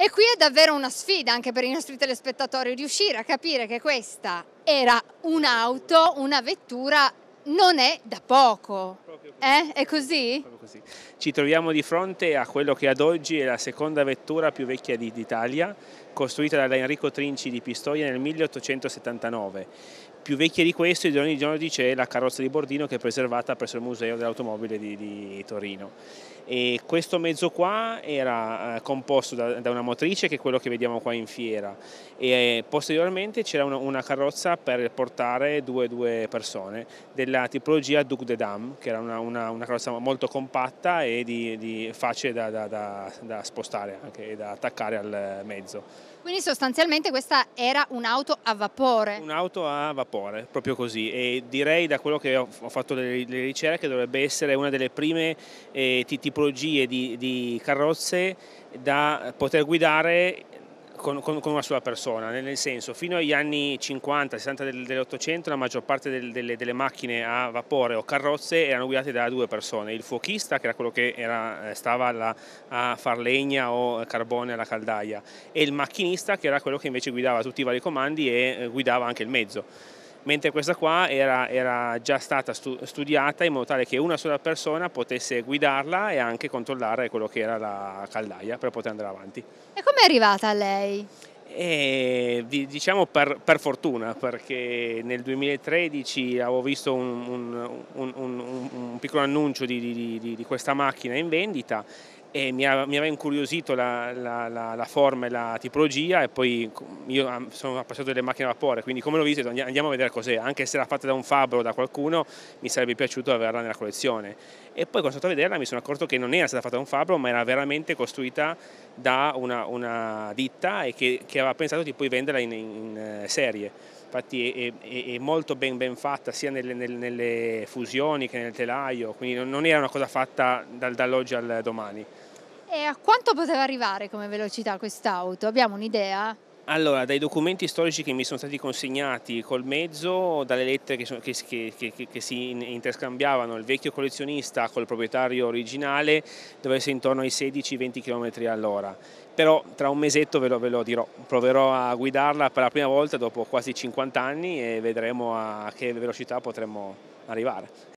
E qui è davvero una sfida anche per i nostri telespettatori riuscire a capire che questa era un'auto, una vettura non è da poco. Eh? È così? così? Ci troviamo di fronte a quello che ad oggi è la seconda vettura più vecchia d'Italia, costruita da Enrico Trinci di Pistoia nel 1879 più vecchie di questo e di ogni giorno c'è la carrozza di Bordino che è preservata presso il Museo dell'Automobile di, di Torino. E questo mezzo qua era eh, composto da, da, una motrice che è quello che vediamo qua in fiera e eh, posteriormente c'era una, una, carrozza per portare due, due, persone della tipologia Duc de Dame che era una, una, una carrozza molto compatta e di, di facile da, da, da spostare e da attaccare al mezzo. Quindi sostanzialmente questa era un'auto a vapore? Un'auto a vapore cuore, proprio così. E direi da quello che ho fatto le, le ricerche dovrebbe essere una delle prime eh, tipologie di, di, carrozze da poter guidare con, con, con, una sola persona, nel senso fino agli anni 50-60 del, dell'Ottocento la maggior parte del, delle, delle, macchine a vapore o carrozze erano guidate da due persone, il fuochista che era quello che era, eh, stava alla, a far legna o carbone alla caldaia e il macchinista che era quello che invece guidava tutti i vari comandi e eh, guidava anche il mezzo mentre questa qua era, era già stata stu studiata in modo tale che una sola persona potesse guidarla e anche controllare quello che era la caldaia per poter andare avanti. E come è arrivata a lei? E, diciamo per, per, fortuna, perché nel 2013 avevo visto un, un, un, un piccolo annuncio di, di, di, di questa macchina in vendita e mi, aveva incuriosito la, la, la, la, forma e la tipologia e poi io sono appassionato delle macchine a vapore, quindi come l'ho visto andiamo a vedere cos'è, anche se era fatta da un fabbro o da qualcuno mi sarebbe piaciuto averla nella collezione. E poi quando sono stato a vederla mi sono accorto che non era stata fatta da un fabbro ma era veramente costruita da una, una ditta e che, che, aveva pensato di poi venderla in, in eh, serie infatti è, è, è, molto ben, ben fatta sia nelle, nelle, nelle, fusioni che nel telaio, quindi non era una cosa fatta dal, dall'oggi al domani. E a quanto poteva arrivare come velocità quest'auto? Abbiamo un'idea? Allora, dai documenti storici che mi sono stati consegnati col mezzo, dalle lettere che, sono, che, che, che si interscambiavano il vecchio collezionista col proprietario originale, doveva essere intorno ai 16-20 km all'ora. Però tra un mesetto ve lo, ve lo, dirò, proverò a guidarla per la prima volta dopo quasi 50 anni e vedremo a che velocità potremmo arrivare.